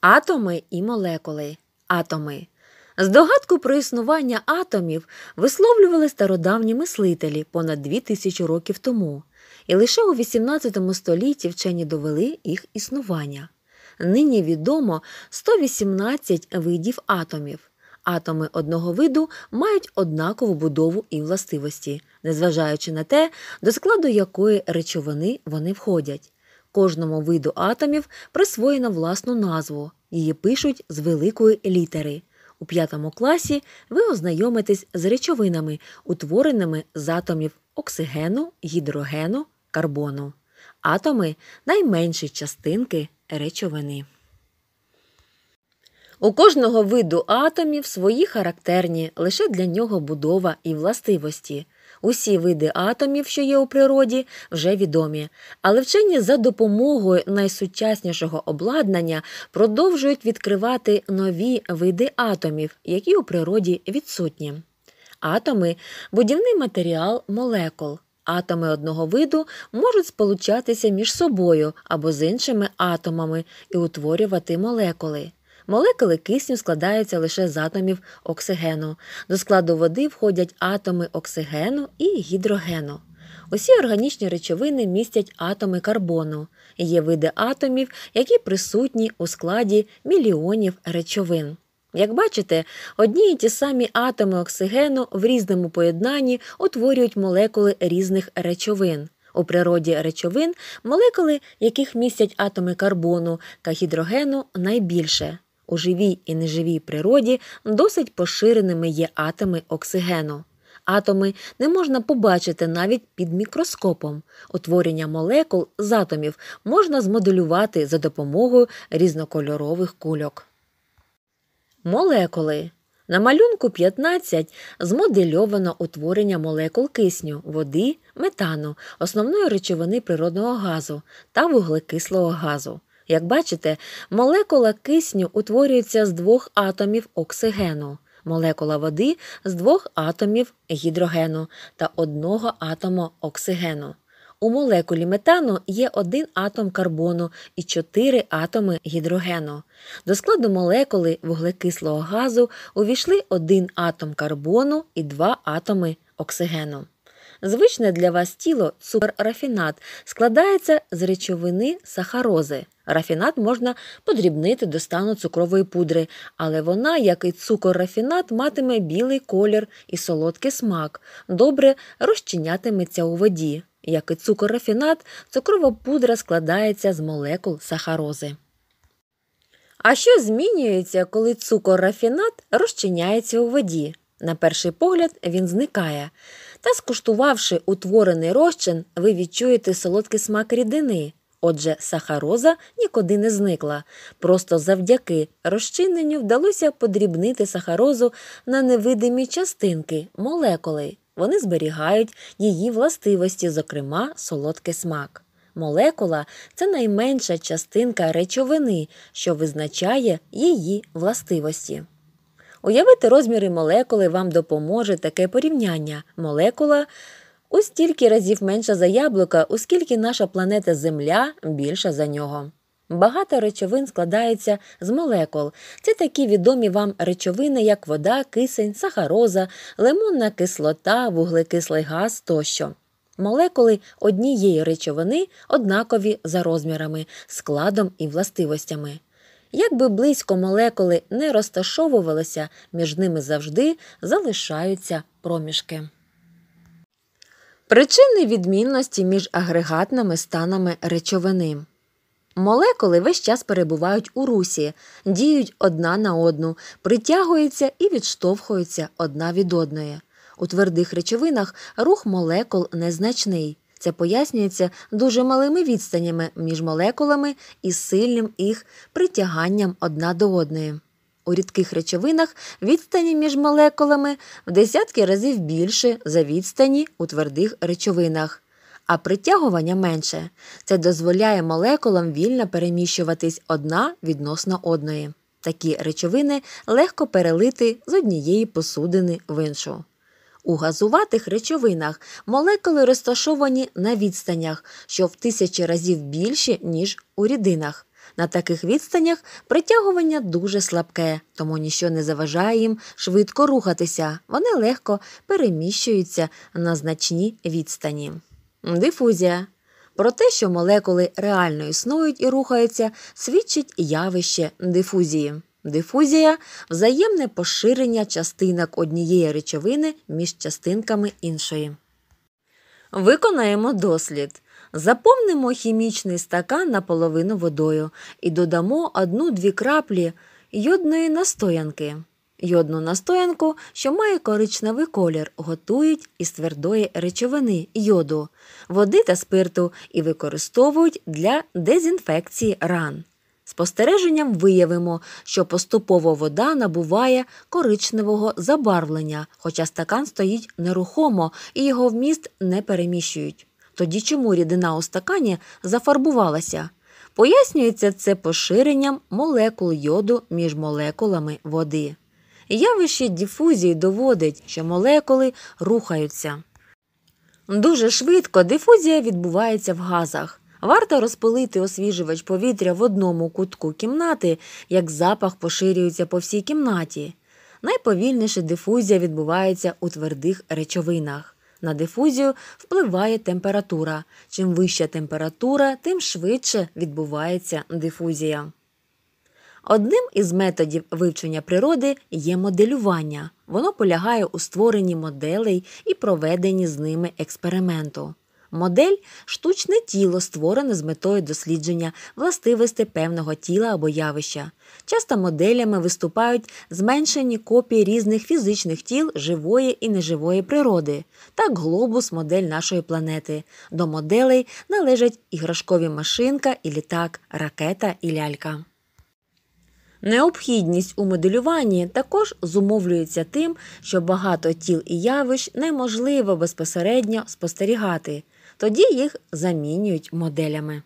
Атоми і молекули. Атоми. Здогадку про існування атомів висловлювали стародавні мислителі понад 2000 років тому, і лише у XVIII столітті вчені довели їх існування. Нині відомо 118 видів атомів. Атоми одного виду мають однакову будову і властивості, незважаючи на те, до складу якої речовини вони входять. Кожному виду атомів присвоєно власну назву. Її пишуть з великої літери. У п'ятому класі ви ознайомитесь з речовинами, утвореними з атомів оксигену, гідрогену, карбону. Атоми найменші частинки речовини. У кожного виду атомів свої характерні лише для нього будова і властивості. Усі види атомів, що є у природі, вже відомі, але вчені за допомогою найсучаснішого обладнання продовжують відкривати нові види атомів, які у природі відсутні. Атоми будівний матеріал молекул. Атоми одного виду можуть сполучатися між собою або з іншими атомами і утворювати молекули. Молекули кисню складаються лише з атомів оксигену. До складу води входять атоми оксигену і гідрогену. Усі органічні речовини містять атоми карбону. Є види атомів, які присутні у складі мільйонів речовин. Як бачите, одні і ті самі атоми оксигену в різному поєднанні утворюють молекули різних речовин. У природі речовин молекули, яких містять атоми карбону та гідрогену, найбільше у живій і неживій природі досить поширеними є атоми оксигену. Атоми не можна побачити навіть під мікроскопом. Утворення молекул з атомів можна змоделювати за допомогою різнокольорових кульок. Молекули. На малюнку 15 змодельовано утворення молекул кисню, води, метану, основної речовини природного газу та вуглекислого газу. Як бачите, молекула кисню утворюється з двох атомів оксигену, молекула води з двох атомів гідрогену та одного атома оксигену. У молекулі метану є один атом карбону і чотири атоми гідрогену. До складу молекули вуглекислого газу увійшли один атом карбону і два атоми оксигену. Звичне для вас тіло цукор-рафінат складається з речовини сахарози. Рафінат можна подрібнити до стану цукрової пудри, але вона, як і цукор-рафінат, матиме білий колір і солодкий смак, добре розчинятиметься у воді. Як і цукор-рафінат, цукрова пудра складається з молекул сахарози. А що змінюється, коли цукор-рафінат розчиняється у воді? На перший погляд, він зникає. Та скуштувавши утворений розчин, ви відчуєте солодкий смак рідини. Отже, сахароза нікуди не зникла. Просто завдяки розчиненню вдалося подрібнити сахарозу на невидимі частинки, молекули. Вони зберігають її властивості, зокрема солодкий смак. Молекула це найменша частинка речовини, що визначає її властивості. Уявити розміри молекули вам допоможе таке порівняння. Молекула у стільки разів менша за яблука, оскільки наша планета Земля більша за нього. Багато речовин складається з молекул. Це такі відомі вам речовини, як вода, кисень, сахароза, лимонна кислота, вуглекислий газ тощо. Молекули однієї речовини однакові за розмірами, складом і властивостями. Якби близько молекули не розташовувалися, між ними завжди залишаються проміжки. Причини відмінності між агрегатними станами речовини. Молекули весь час перебувають у русі, діють одна на одну, притягуються і відштовхуються одна від одної. У твердих речовинах рух молекул незначний. Це пояснюється дуже малими відстанями між молекулами і сильним їх притяганням одна до одної. У рідких речовинах відстані між молекулами в десятки разів більше за відстані у твердих речовинах, а притягування менше. Це дозволяє молекулам вільно переміщуватись одна відносно одної. Такі речовини легко перелити з однієї посудини в іншу. У газуватих речовинах молекули розташовані на відстанях, що в тисячі разів більші, ніж у рідинах. На таких відстанях притягування дуже слабке, тому нічого не заважає їм швидко рухатися. Вони легко переміщуються на значні відстані. Дифузія. Про те, що молекули реально існують і рухаються, свідчить явище дифузії. Дифузія взаємне поширення частинок однієї речовини між частинками іншої. Виконаємо дослід. Заповнимо хімічний стакан наполовину водою і додамо 1-2 краплі йодної настоянки. Йодну настоянку, що має коричневий колір, готують із твердої речовини йоду, води та спирту і використовують для дезінфекції ран. Спостереженням виявимо, що поступово вода набуває коричневого забарвлення, хоча стакан стоїть нерухомо і його вміст не переміщують. Тоді чому рідина у стакані зафарбувалася? Пояснюється це поширенням молекул йоду між молекулами води. Явище дифузії доводить, що молекули рухаються. Дуже швидко дифузія відбувається в газах. Варто розпилити освіжувач повітря в одному кутку кімнати, як запах поширюється по всій кімнаті. Найповільніше дифузія відбувається у твердих речовинах. На дифузію впливає температура. Чим вища температура, тим швидше відбувається дифузія. Одним із методів вивчення природи є моделювання. Воно полягає у створенні моделей і проведенні з ними експерименту. Модель штучне тіло, створене з метою дослідження властивостей певного тіла або явища. Часто моделями виступають зменшені копії різних фізичних тіл живої і неживої природи, так глобус модель нашої планети. До моделей належать іграшкові машинка і літак, ракета і лялька. Необхідність у моделюванні також зумовлюється тим, що багато тіл і явищ неможливо безпосередньо спостерігати. Тоді їх замінюють моделями.